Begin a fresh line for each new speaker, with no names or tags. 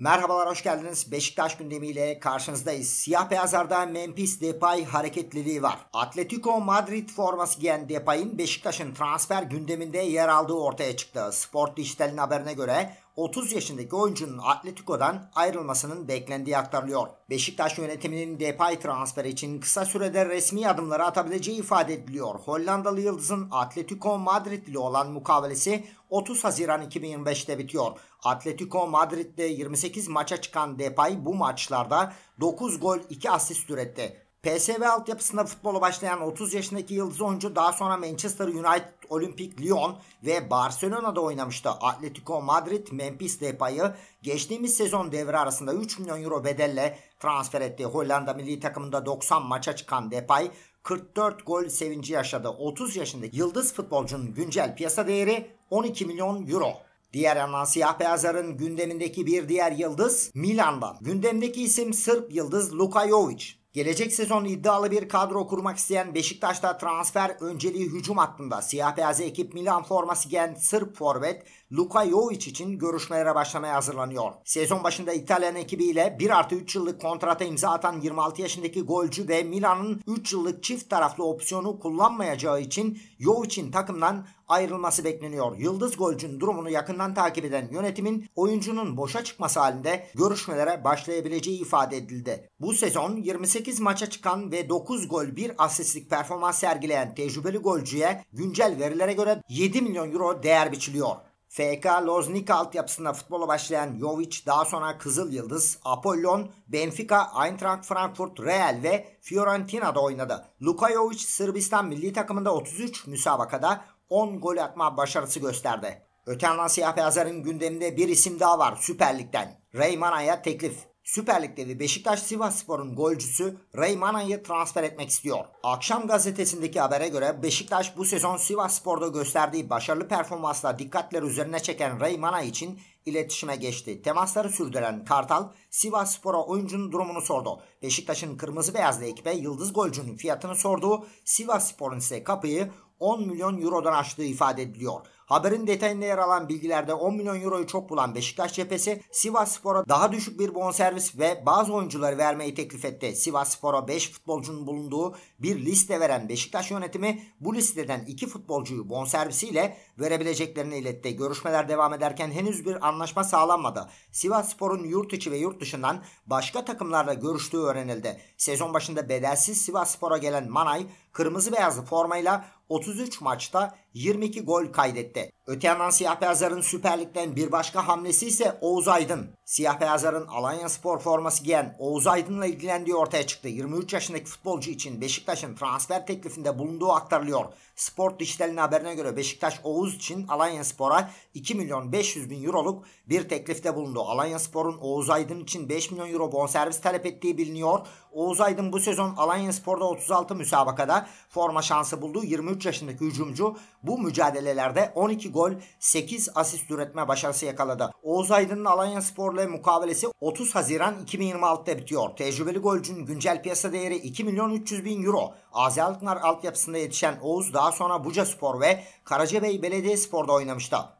Merhabalar hoş geldiniz. Beşiktaş gündemiyle karşınızdayız. Siyah beyazlarda Memphis Depay hareketliliği var. Atletico Madrid forması giyen Depay'ın Beşiktaş'ın transfer gündeminde yer aldığı ortaya çıktı. Sport Dijital'in haberine göre 30 yaşındaki oyuncunun Atletico'dan ayrılmasının beklendiği aktarılıyor. Beşiktaş yönetiminin Depay transferi için kısa sürede resmi adımları atabileceği ifade ediliyor. Hollandalı yıldızın Atletico Madrid ile olan mukavelesi 30 Haziran 2025'te bitiyor. Atletico Madrid'de 28 maça çıkan Depay bu maçlarda 9 gol 2 asist üretti. PSV altyapısında futbola başlayan 30 yaşındaki yıldız oyuncu daha sonra Manchester United, Olympic Lyon ve Barcelona'da oynamıştı. Atletico Madrid, Memphis Depay'ı geçtiğimiz sezon devre arasında 3 milyon euro bedelle transfer etti. Hollanda milli takımında 90 maça çıkan Depay 44 gol sevinci yaşadı. 30 yaşındaki yıldız futbolcunun güncel piyasa değeri 12 milyon euro. Diğer yandan siyah beyazların gündemindeki bir diğer yıldız Milan'dan. Gündemdeki isim Sırp yıldız Luka Jovic. Gelecek sezon iddialı bir kadro kurmak isteyen Beşiktaş'ta transfer önceliği hücum hattında siyah beyaz ekip Milan forması giyen Sırp forvet Luka Jovic için görüşmelere başlamaya hazırlanıyor. Sezon başında İtalyan ekibiyle 1 artı 3 yıllık kontrata imza atan 26 yaşındaki golcü ve Milan'ın 3 yıllık çift taraflı opsiyonu kullanmayacağı için Jovic'in takımdan ayrılması bekleniyor. Yıldız golcünün durumunu yakından takip eden yönetimin oyuncunun boşa çıkması halinde görüşmelere başlayabileceği ifade edildi. Bu sezon 28 18 maça çıkan ve 9 gol 1 asistlik performans sergileyen tecrübeli golcüye güncel verilere göre 7 milyon euro değer biçiliyor. FK Loznik altyapısında futbola başlayan Jovic daha sonra Kızıl Yıldız, Apollon, Benfica, Eintracht Frankfurt, Real ve Fiorentina'da oynadı. Luka Jovic Sırbistan milli takımında 33 müsabakada 10 gol atma başarısı gösterdi. Öte yandan siyah beyazların gündeminde bir isim daha var Süper Lig'den. Reymana'ya teklif. Süper Lig'de de Beşiktaş Sivasspor'un golcüsü Reymana'yı transfer etmek istiyor. Akşam gazetesindeki habere göre Beşiktaş bu sezon Sivasspor'da gösterdiği başarılı performansla dikkatleri üzerine çeken Reymana için iletişime geçti. Temasları sürdüren Kartal Sivasspor'a oyuncunun durumunu sordu. Beşiktaş'ın kırmızı beyazlı ekibe yıldız golcünün fiyatını sorduğu Sivasspor'un ise kapıyı 10 milyon eurodan açtığı ifade ediliyor. Haberin detayında yer alan bilgilerde 10 milyon euroyu çok bulan Beşiktaş cephesi Sivas Spor'a daha düşük bir bonservis ve bazı oyuncuları vermeyi teklif etti. Sivas Spor'a 5 futbolcunun bulunduğu bir liste veren Beşiktaş yönetimi bu listeden 2 futbolcuyu bonservisiyle verebileceklerini iletti. Görüşmeler devam ederken henüz bir anlaşma sağlanmadı. Sivas Spor'un yurt içi ve yurt dışından başka takımlarla görüştüğü öğrenildi. Sezon başında bedelsiz Sivas Spor'a gelen Manay kırmızı beyazlı formayla 33 maçta 22 gol kaydetti. Öte yandan Siyah Beyazların Süper Lig'den bir başka hamlesi ise Oğuz Aydın. Siyah Beyazların Alanya Spor forması giyen Oğuz Aydın'la ilgilendiği ortaya çıktı. 23 yaşındaki futbolcu için Beşiktaş'ın transfer teklifinde bulunduğu aktarılıyor. Sport Dijital'in haberine göre Beşiktaş Oğuz için Alanya Spor'a 2 milyon 500 bin euroluk bir teklifte bulundu. Alanya Spor'un Oğuz Aydın için 5 milyon euro bonservis talep ettiği biliniyor. Oğuz Aydın bu sezon Alanya Spor'da 36 müsabakada forma şansı bulduğu 23 yaşındaki hücumcu bu mücadelelerde 12 gol 8 asist üretme başarısı yakaladı. Oğuz Aydın'ın Alanya Spor'la mukavelesi 30 Haziran 2026'da bitiyor. Tecrübeli golcünün güncel piyasa değeri 2 milyon 300 bin euro. Azi Alkmaar altyapısında yetişen Oğuz daha sonra Buca Spor ve Karacabey Belediyespor'da oynamıştı.